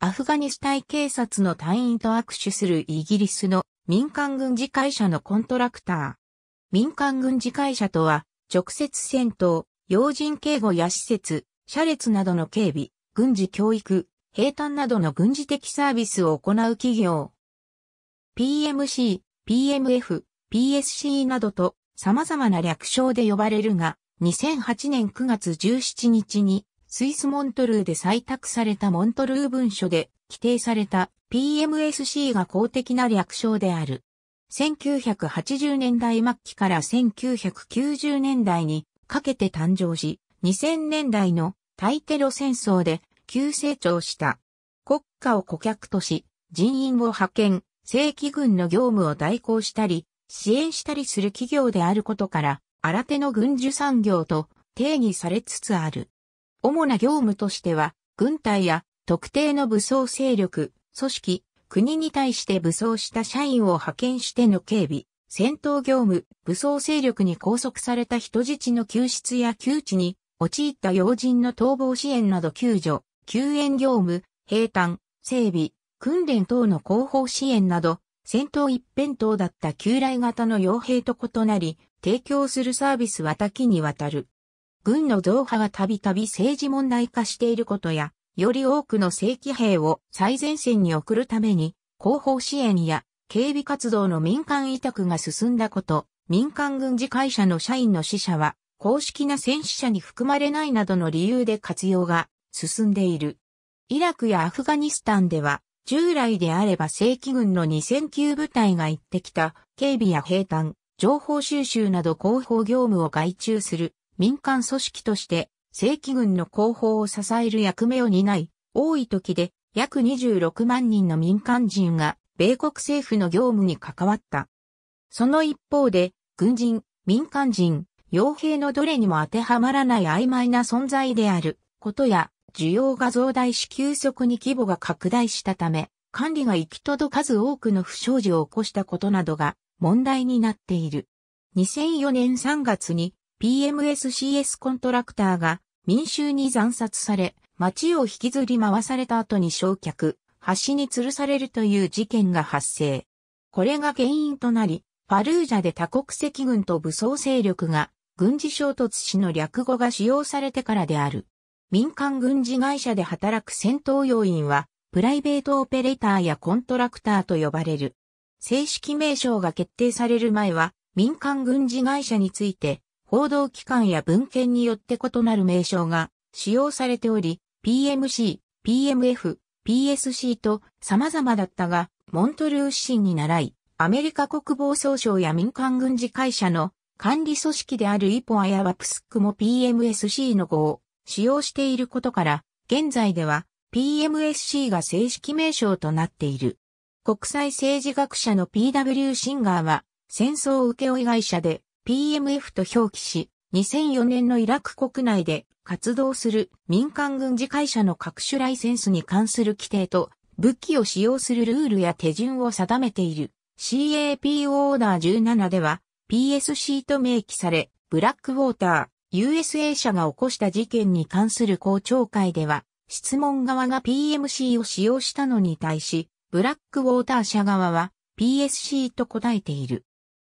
アフガニスタン警察の隊員と握手するイギリスの民間軍事会社のコントラクター。民間軍事会社とは、直接戦闘、要人警護や施設、車列などの警備、軍事教育、兵隊などの軍事的サービスを行う企業。PMC、PMF、PSC などと様々な略称で呼ばれるが、2008年9月17日にスイスモントルーで採択されたモントルー文書で規定された PMSC が公的な略称である。1980年代末期から1990年代にかけて誕生し、2000年代の対テロ戦争で急成長した。国家を顧客とし、人員を派遣、正規軍の業務を代行したり、支援したりする企業であることから、新手の軍需産業と定義されつつある。主な業務としては、軍隊や特定の武装勢力、組織、国に対して武装した社員を派遣しての警備、戦闘業務、武装勢力に拘束された人質の救出や窮地に陥った要人の逃亡支援など救助、救援業務、兵坦、整備、訓練等の広報支援など、戦闘一辺倒だった旧来型の傭兵と異なり、提供するサービスは多岐にわたる。軍の増派はたびたび政治問題化していることや、より多くの正規兵を最前線に送るために、後方支援や警備活動の民間委託が進んだこと、民間軍事会社の社員の死者は、公式な戦死者に含まれないなどの理由で活用が進んでいる。イラクやアフガニスタンでは、従来であれば正規軍の2000級部隊が行ってきた警備や兵站、情報収集など広報業務を外注する民間組織として正規軍の後方を支える役目を担い、多い時で約26万人の民間人が米国政府の業務に関わった。その一方で、軍人、民間人、傭兵のどれにも当てはまらない曖昧な存在であることや、需要が増大し急速に規模が拡大したため、管理が行き届かず多くの不祥事を起こしたことなどが問題になっている。2004年3月に PMSCS コントラクターが民衆に惨殺され、町を引きずり回された後に焼却、橋に吊るされるという事件が発生。これが原因となり、ファルージャで多国籍軍と武装勢力が軍事衝突しの略語が使用されてからである。民間軍事会社で働く戦闘要員は、プライベートオペレーターやコントラクターと呼ばれる。正式名称が決定される前は、民間軍事会社について、報道機関や文献によって異なる名称が使用されており、PMC、PMF、PSC と様々だったが、モントルー指針に習い、アメリカ国防総省や民間軍事会社の管理組織であるイポアやワプスクも PMSC の語を使用していることから、現在では PMSC が正式名称となっている。国際政治学者の PW シンガーは、戦争請負会社で PMF と表記し、2004年のイラク国内で活動する民間軍事会社の各種ライセンスに関する規定と武器を使用するルールや手順を定めている CAP オーダー17では PSC と明記され、ブラックウォーター、USA 社が起こした事件に関する公聴会では、質問側が PMC を使用したのに対し、ブラックウォーター社側は PSC と答えている。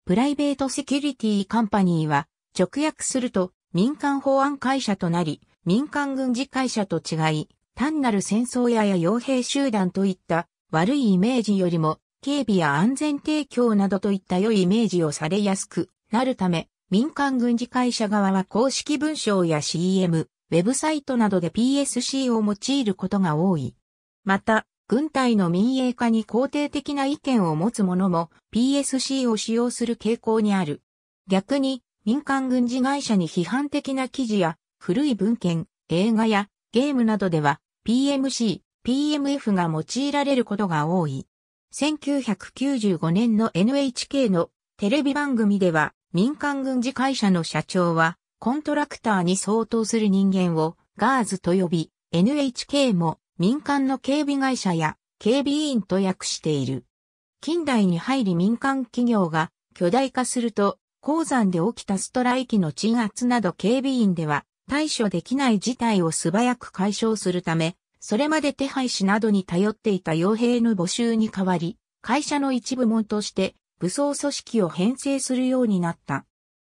プライベートセキュリティカンパニーは直訳すると民間保安会社となり、民間軍事会社と違い、単なる戦争やや傭兵集団といった悪いイメージよりも、警備や安全提供などといった良いイメージをされやすくなるため、民間軍事会社側は公式文章や CM、ウェブサイトなどで PSC を用いることが多い。また、軍隊の民営化に肯定的な意見を持つ者も PSC を使用する傾向にある。逆に民間軍事会社に批判的な記事や古い文献、映画やゲームなどでは PMC、PMF が用いられることが多い。1995年の NHK のテレビ番組では民間軍事会社の社長はコントラクターに相当する人間をガーズと呼び、NHK も民間の警備会社や警備員と訳している。近代に入り民間企業が巨大化すると、鉱山で起きたストライキの鎮圧など警備員では対処できない事態を素早く解消するため、それまで手配師などに頼っていた傭兵の募集に代わり、会社の一部門として武装組織を編成するようになった。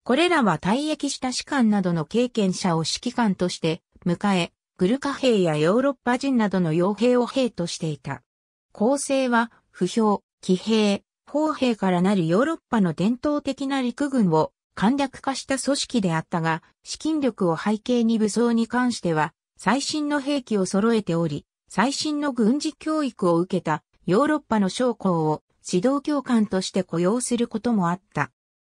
これらは退役した士官などの経験者を指揮官として迎え、グルカ兵やヨーロッパ人などの傭兵を兵としていた。構成は、不評、騎兵、砲兵からなるヨーロッパの伝統的な陸軍を簡略化した組織であったが、資金力を背景に武装に関しては、最新の兵器を揃えており、最新の軍事教育を受けたヨーロッパの将校を指導教官として雇用することもあった。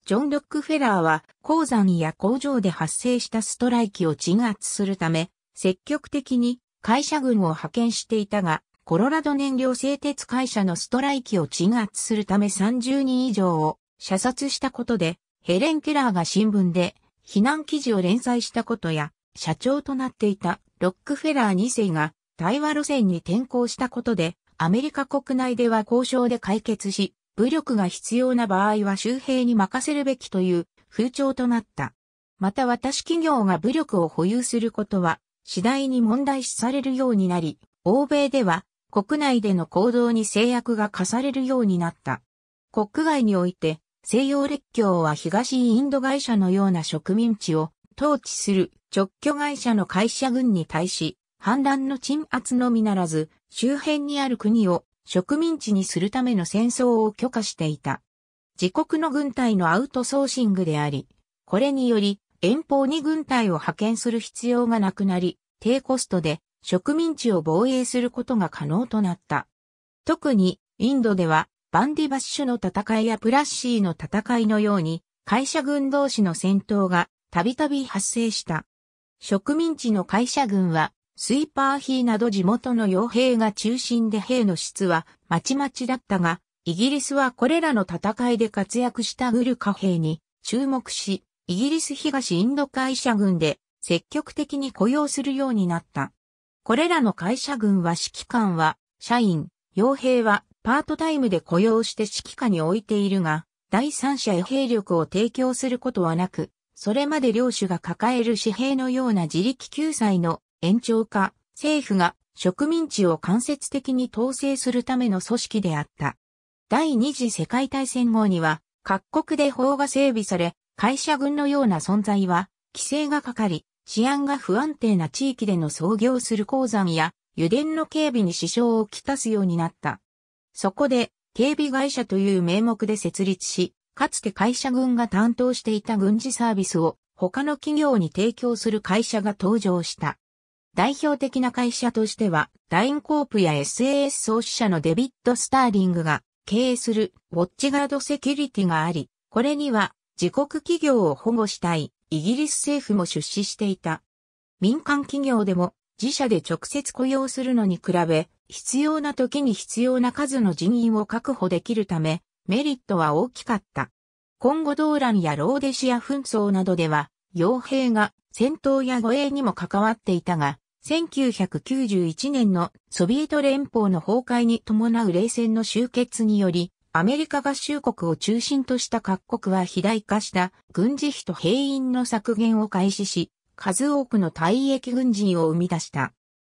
ジョン・ロックフェラーは鉱山や工場で発生したストライキを鎮圧するため、積極的に会社軍を派遣していたが、コロラド燃料製鉄会社のストライキを鎮圧するため30人以上を射殺したことで、ヘレン・ケラーが新聞で避難記事を連載したことや、社長となっていたロックフェラー2世が対話路線に転向したことで、アメリカ国内では交渉で解決し、武力が必要な場合は周辺に任せるべきという風潮となった。また私企業が武力を保有することは次第に問題視されるようになり、欧米では国内での行動に制約が課されるようになった。国外において西洋列強は東インド会社のような植民地を統治する直居会社の会社軍に対し、反乱の鎮圧のみならず、周辺にある国を植民地にするための戦争を許可していた。自国の軍隊のアウトソーシングであり、これにより遠方に軍隊を派遣する必要がなくなり、低コストで植民地を防衛することが可能となった。特にインドではバンディバッシュの戦いやプラッシーの戦いのように会社軍同士の戦闘がたびたび発生した。植民地の会社軍はスイーパーヒーなど地元の傭兵が中心で兵の質はまちまちだったが、イギリスはこれらの戦いで活躍したグルカ兵に注目し、イギリス東インド会社軍で積極的に雇用するようになった。これらの会社軍は指揮官は社員、傭兵はパートタイムで雇用して指揮下に置いているが、第三者へ兵力を提供することはなく、それまで領主が抱える紙幣のような自力救済の延長化、政府が植民地を間接的に統制するための組織であった。第二次世界大戦後には、各国で法が整備され、会社群のような存在は、規制がかかり、治安が不安定な地域での創業する鉱山や、油田の警備に支障をきたすようになった。そこで、警備会社という名目で設立し、かつて会社軍が担当していた軍事サービスを他の企業に提供する会社が登場した。代表的な会社としては、ダインコープや SAS 創始者のデビッド・スターリングが経営するウォッチガードセキュリティがあり、これには自国企業を保護したい、イギリス政府も出資していた。民間企業でも自社で直接雇用するのに比べ、必要な時に必要な数の人員を確保できるため、メリットは大きかった。今後動乱やローデシア紛争などでは、傭兵が戦闘や護衛にも関わっていたが、1991年のソビエト連邦の崩壊に伴う冷戦の終結により、アメリカ合衆国を中心とした各国は肥大化した軍事費と兵員の削減を開始し、数多くの退役軍人を生み出した。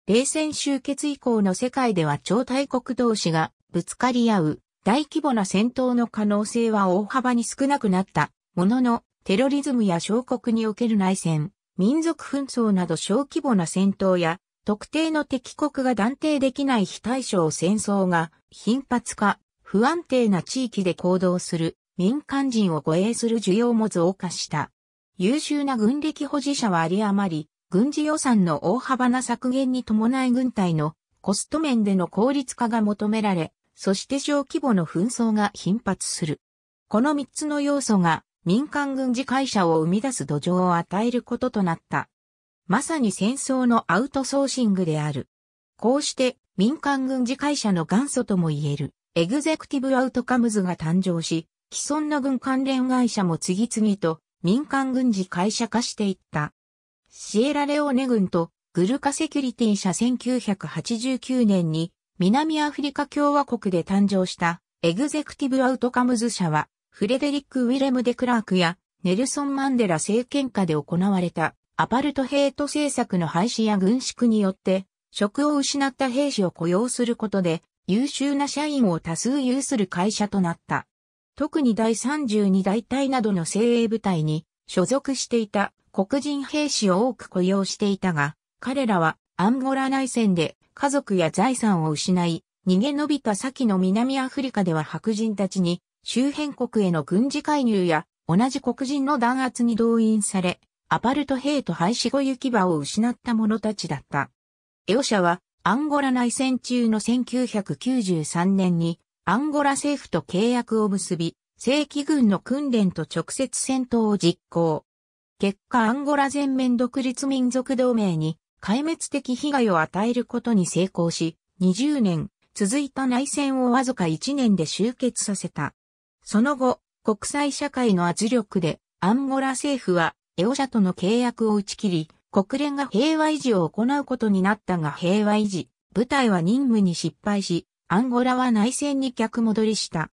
冷戦終結以降の世界では超大国同士がぶつかり合う大規模な戦闘の可能性は大幅に少なくなったもののテロリズムや小国における内戦、民族紛争など小規模な戦闘や特定の敵国が断定できない非対称戦争が頻発化、不安定な地域で行動する民間人を護衛する需要も増加した。優秀な軍歴保持者はあり余り、軍事予算の大幅な削減に伴い軍隊のコスト面での効率化が求められ、そして小規模の紛争が頻発する。この3つの要素が民間軍事会社を生み出す土壌を与えることとなった。まさに戦争のアウトソーシングである。こうして民間軍事会社の元祖とも言える。エグゼクティブアウトカムズが誕生し、既存の軍関連会社も次々と民間軍事会社化していった。シエラレオネ軍とグルカセキュリティ社1989年に南アフリカ共和国で誕生したエグゼクティブアウトカムズ社はフレデリック・ウィレム・デ・クラークやネルソン・マンデラ政権下で行われたアパルトヘイト政策の廃止や軍縮によって職を失った兵士を雇用することで優秀な社員を多数有する会社となった。特に第32大隊などの精鋭部隊に所属していた黒人兵士を多く雇用していたが、彼らはアンゴラ内戦で家族や財産を失い、逃げ延びた先の南アフリカでは白人たちに周辺国への軍事介入や同じ黒人の弾圧に動員され、アパルトヘイト廃止後行き場を失った者たちだった。エオ社はアンゴラ内戦中の1993年にアンゴラ政府と契約を結び、正規軍の訓練と直接戦闘を実行。結果アンゴラ全面独立民族同盟に壊滅的被害を与えることに成功し、20年続いた内戦をわずか1年で終結させた。その後、国際社会の圧力でアンゴラ政府はエオシャとの契約を打ち切り、国連が平和維持を行うことになったが平和維持、部隊は任務に失敗し、アンゴラは内戦に逆戻りした。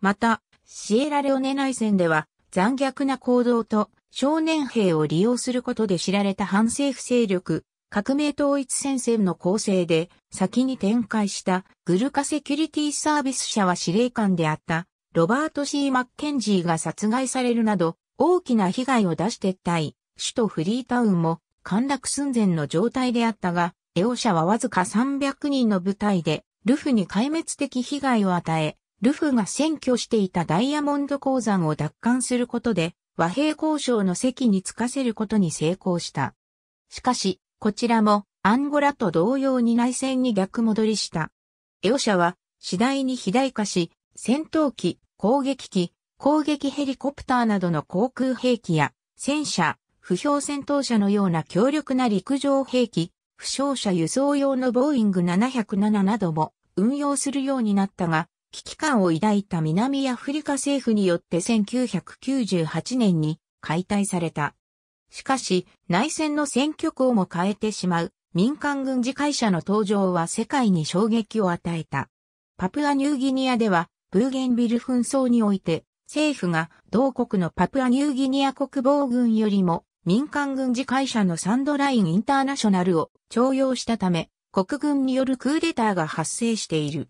また、シエラレオネ内戦では残虐な行動と少年兵を利用することで知られた反政府勢力、革命統一戦線の構成で先に展開したグルカセキュリティサービス社は司令官であったロバート・ C・ マッケンジーが殺害されるなど大きな被害を出して対首都フリータウンも陥落寸前の状態であったが、エオ社はわずか300人の部隊で、ルフに壊滅的被害を与え、ルフが占拠していたダイヤモンド鉱山を奪還することで、和平交渉の席につかせることに成功した。しかし、こちらもアンゴラと同様に内戦に逆戻りした。エオ社は次第に肥大化し、戦闘機、攻撃機、攻撃ヘリコプターなどの航空兵器や戦車、不評戦闘車のような強力な陸上兵器、負傷者輸送用のボーイング707なども運用するようになったが、危機感を抱いた南アフリカ政府によって1998年に解体された。しかし、内戦の選挙区をも変えてしまう民間軍事会社の登場は世界に衝撃を与えた。パプアニューギニアでは、ブーゲンビル紛争において、政府が同国のパプアニューギニア国防軍よりも民間軍事会社のサンドラインインターナショナルを徴用したため、国軍によるクーデターが発生している。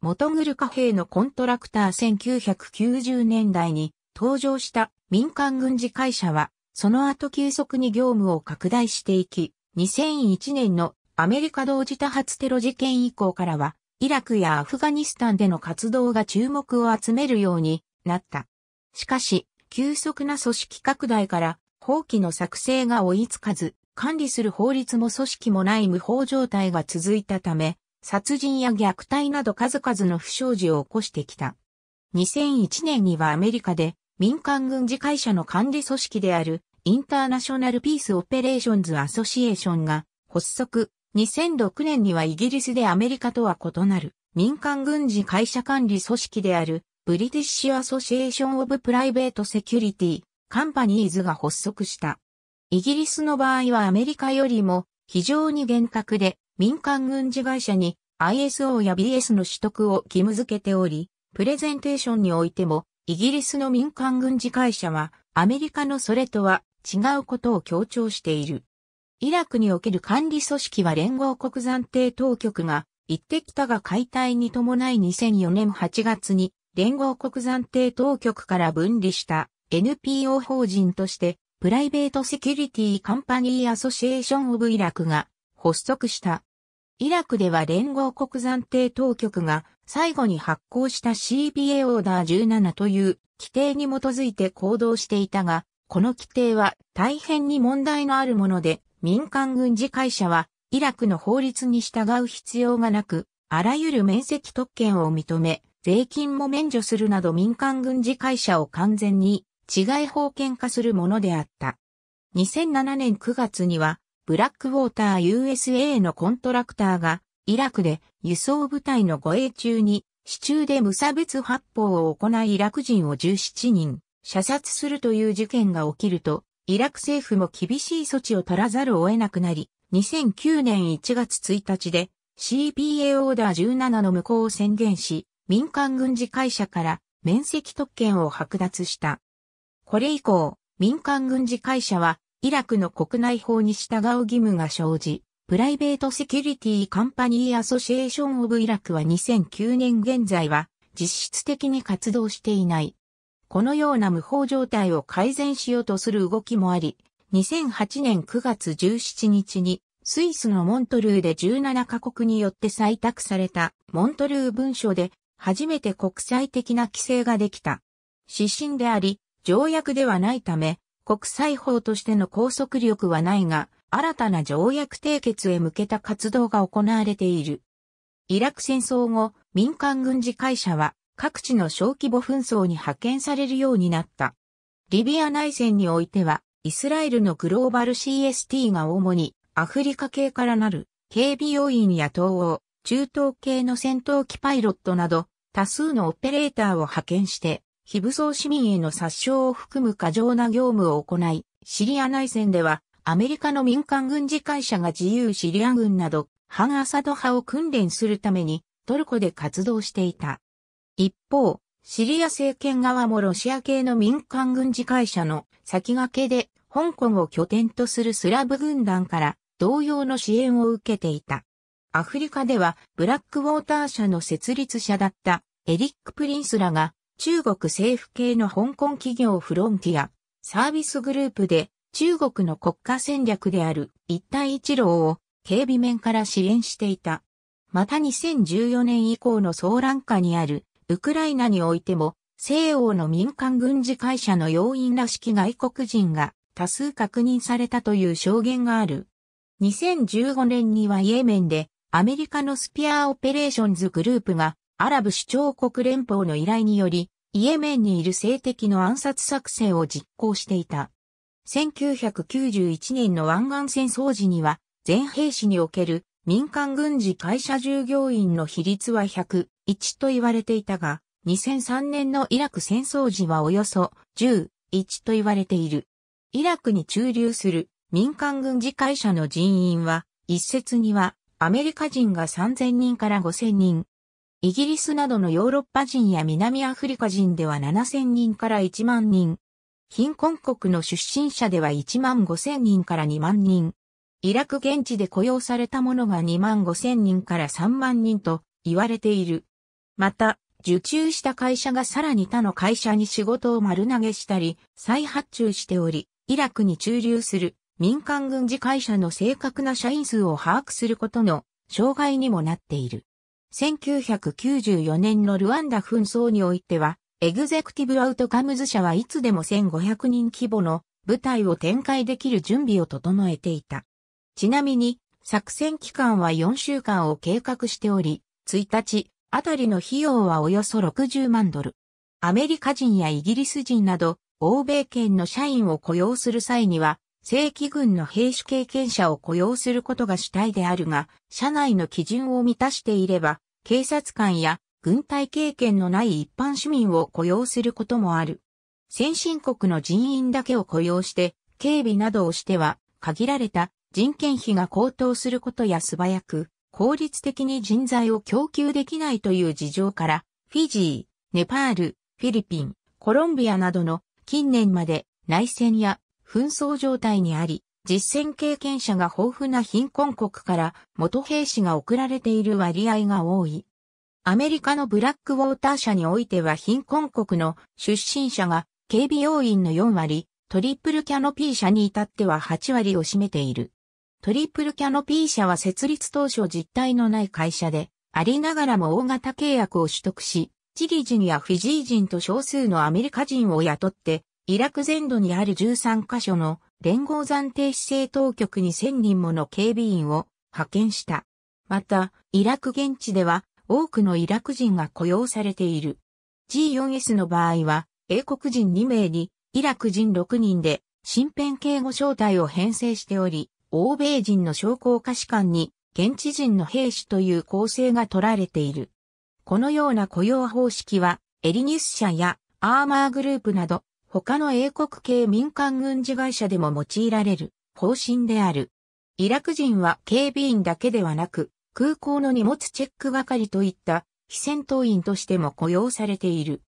元グルカ兵のコントラクター1990年代に登場した民間軍事会社は、その後急速に業務を拡大していき、2001年のアメリカ同時多発テロ事件以降からは、イラクやアフガニスタンでの活動が注目を集めるようになった。しかし、急速な組織拡大から法規の作成が追いつかず、管理する法律も組織もない無法状態が続いたため、殺人や虐待など数々の不祥事を起こしてきた。2001年にはアメリカで民間軍事会社の管理組織であるインターナショナルピースオペレーションズアソシエーションが発足。2006年にはイギリスでアメリカとは異なる民間軍事会社管理組織であるブリティッシュアソシエーションオブプライベートセキュリティカンパニーズが発足した。イギリスの場合はアメリカよりも非常に厳格で民間軍事会社に ISO や BS の取得を義務付けており、プレゼンテーションにおいてもイギリスの民間軍事会社はアメリカのそれとは違うことを強調している。イラクにおける管理組織は連合国暫定当局が行ってきたが解体に伴い2004年8月に連合国暫定当局から分離した NPO 法人として、プライベートセキュリティカンパニーアソシエーションオブイラクが発足した。イラクでは連合国暫定当局が最後に発行した CBA オーダー17という規定に基づいて行動していたが、この規定は大変に問題のあるもので、民間軍事会社はイラクの法律に従う必要がなく、あらゆる面積特権を認め、税金も免除するなど民間軍事会社を完全に治外法権化するものであった。2007年9月には、ブラックウォーター USA のコントラクターが、イラクで輸送部隊の護衛中に、市中で無差別発砲を行いイラク人を17人、射殺するという事件が起きると、イラク政府も厳しい措置を取らざるを得なくなり、2009年1月1日で CPA オーダー17の無効を宣言し、民間軍事会社から面積特権を剥奪した。これ以降、民間軍事会社は、イラクの国内法に従う義務が生じ、プライベートセキュリティカンパニーアソシエーションオブイラクは2009年現在は実質的に活動していない。このような無法状態を改善しようとする動きもあり、2008年9月17日にスイスのモントルーで17カ国によって採択されたモントルー文書で初めて国際的な規制ができた。指針であり、条約ではないため、国際法としての拘束力はないが、新たな条約締結へ向けた活動が行われている。イラク戦争後、民間軍事会社は各地の小規模紛争に派遣されるようになった。リビア内戦においては、イスラエルのグローバル CST が主にアフリカ系からなる警備要員や東欧、中東系の戦闘機パイロットなど多数のオペレーターを派遣して非武装市民への殺傷を含む過剰な業務を行い、シリア内戦ではアメリカの民間軍事会社が自由シリア軍など、反アサド派を訓練するためにトルコで活動していた。一方、シリア政権側もロシア系の民間軍事会社の先駆けで香港を拠点とするスラブ軍団から同様の支援を受けていた。アフリカではブラックウォーター社の設立者だったエリック・プリンスらが中国政府系の香港企業フロンティア、サービスグループで中国の国家戦略である一帯一路を警備面から支援していた。また2014年以降の騒乱下にあるウクライナにおいても西欧の民間軍事会社の要員らしき外国人が多数確認されたという証言がある。2015年にはイエメンでアメリカのスピアーオペレーションズグループがアラブ首長国連邦の依頼により、イエメンにいる性的の暗殺作戦を実行していた。1991年の湾岸戦争時には、全兵士における民間軍事会社従業員の比率は101と言われていたが、2003年のイラク戦争時はおよそ10、1と言われている。イラクに駐留する民間軍事会社の人員は、一説にはアメリカ人が3000人から5000人、イギリスなどのヨーロッパ人や南アフリカ人では7000人から1万人。貧困国の出身者では1万5000人から2万人。イラク現地で雇用された者が2万5000人から3万人と言われている。また、受注した会社がさらに他の会社に仕事を丸投げしたり、再発注しており、イラクに駐留する民間軍事会社の正確な社員数を把握することの障害にもなっている。1994年のルワンダ紛争においては、エグゼクティブアウトカムズ社はいつでも1500人規模の部隊を展開できる準備を整えていた。ちなみに、作戦期間は4週間を計画しており、1日、あたりの費用はおよそ60万ドル。アメリカ人やイギリス人など、欧米圏の社員を雇用する際には、正規軍の兵士経験者を雇用することが主体であるが、社内の基準を満たしていれば、警察官や軍隊経験のない一般市民を雇用することもある。先進国の人員だけを雇用して、警備などをしては、限られた人件費が高騰することや素早く、効率的に人材を供給できないという事情から、フィジー、ネパール、フィリピン、コロンビアなどの近年まで内戦や紛争状態にあり、実戦経験者が豊富な貧困国から元兵士が送られている割合が多い。アメリカのブラックウォーター社においては貧困国の出身者が警備要員の4割、トリプルキャノピー社に至っては8割を占めている。トリプルキャノピー社は設立当初実態のない会社で、ありながらも大型契約を取得し、チリ人やフィジー人と少数のアメリカ人を雇ってイラク全土にある13カ所の連合暫定市政当局に1000人もの警備員を派遣した。また、イラク現地では多くのイラク人が雇用されている。G4S の場合は、英国人2名に、イラク人6人で、身辺警護招待を編成しており、欧米人の商工可士官に、現地人の兵士という構成が取られている。このような雇用方式は、エリニュス社やアーマーグループなど、他の英国系民間軍事会社でも用いられる方針である。イラク人は警備員だけではなく、空港の荷物チェック係といった非戦闘員としても雇用されている。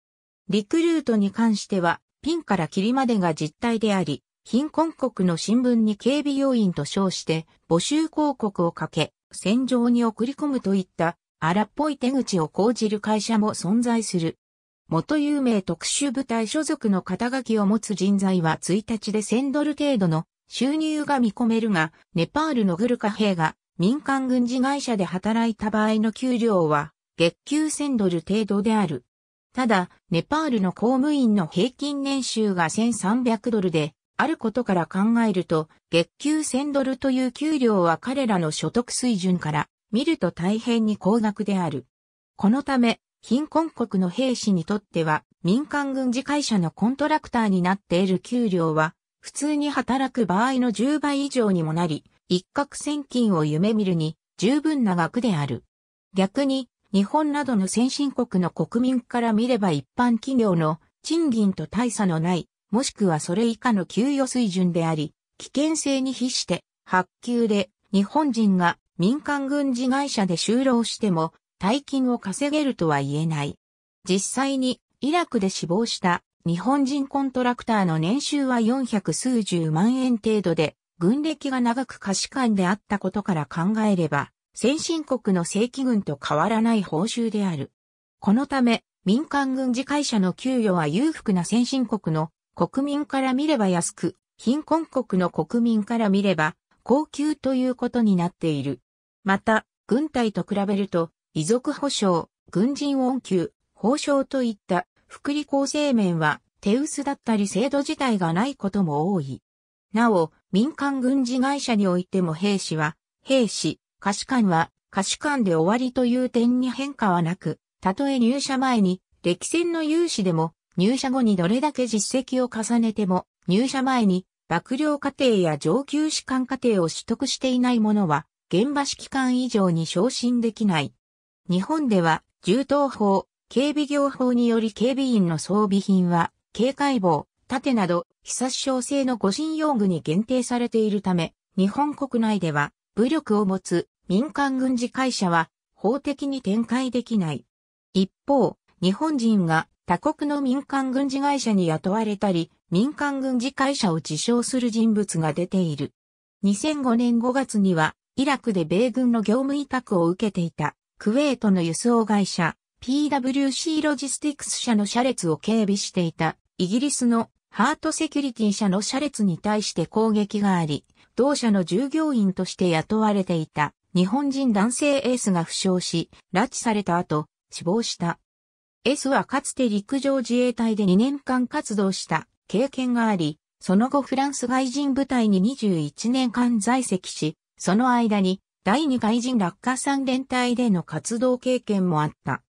リクルートに関しては、ピンからキリまでが実態であり、貧困国の新聞に警備要員と称して、募集広告をかけ、戦場に送り込むといった荒っぽい手口を講じる会社も存在する。元有名特殊部隊所属の肩書きを持つ人材は1日で1000ドル程度の収入が見込めるが、ネパールのグルカ兵が民間軍事会社で働いた場合の給料は月給1000ドル程度である。ただ、ネパールの公務員の平均年収が1300ドルで、あることから考えると、月給1000ドルという給料は彼らの所得水準から見ると大変に高額である。このため、貧困国の兵士にとっては民間軍事会社のコントラクターになっている給料は普通に働く場合の10倍以上にもなり、一攫千金を夢見るに十分な額である。逆に日本などの先進国の国民から見れば一般企業の賃金と大差のないもしくはそれ以下の給与水準であり、危険性に比して、発給で日本人が民間軍事会社で就労しても大金を稼げるとは言えない。実際にイラクで死亡した日本人コントラクターの年収は400数十万円程度で、軍歴が長く可視官であったことから考えれば、先進国の正規軍と変わらない報酬である。このため、民間軍事会社の給与は裕福な先進国の国民から見れば安く、貧困国の国民から見れば高級ということになっている。また、軍隊と比べると遺族保障、軍人恩給、報奨といった福利厚生面は手薄だったり制度自体がないことも多い。なお、民間軍事会社においても兵士は、兵士、可視官は、可視官で終わりという点に変化はなく、たとえ入社前に、歴戦の有志でも、入社後にどれだけ実績を重ねても、入社前に、幕僚課程や上級士官課程を取得していない者は、現場指揮官以上に昇進できない。日本では、銃刀法、警備業法により警備員の装備品は、警戒棒、盾など、被殺傷性の護身用具に限定されているため、日本国内では、武力を持つ民間軍事会社は、法的に展開できない。一方、日本人が他国の民間軍事会社に雇われたり、民間軍事会社を自称する人物が出ている。2005年5月には、イラクで米軍の業務委託を受けていたクウェートの輸送会社 PWC ロジスティクス社の車列を警備していたイギリスのハートセキュリティ社の車列に対して攻撃があり、同社の従業員として雇われていた日本人男性エースが負傷し、拉致された後、死亡した。S はかつて陸上自衛隊で2年間活動した経験があり、その後フランス外人部隊に21年間在籍し、その間に第2外人落下3連隊での活動経験もあった。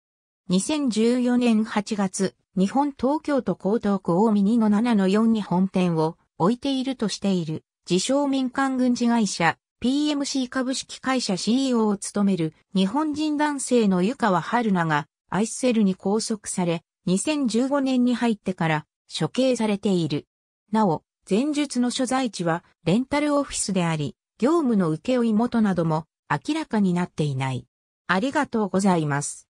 2014年8月、日本東京都江東区大見2の7の4に本店を置いているとしている、自称民間軍事会社、PMC 株式会社 CEO を務める日本人男性の湯川春菜がアイスセルに拘束され、2015年に入ってから処刑されている。なお、前述の所在地はレンタルオフィスであり、業務の請負元なども明らかになっていない。ありがとうございます。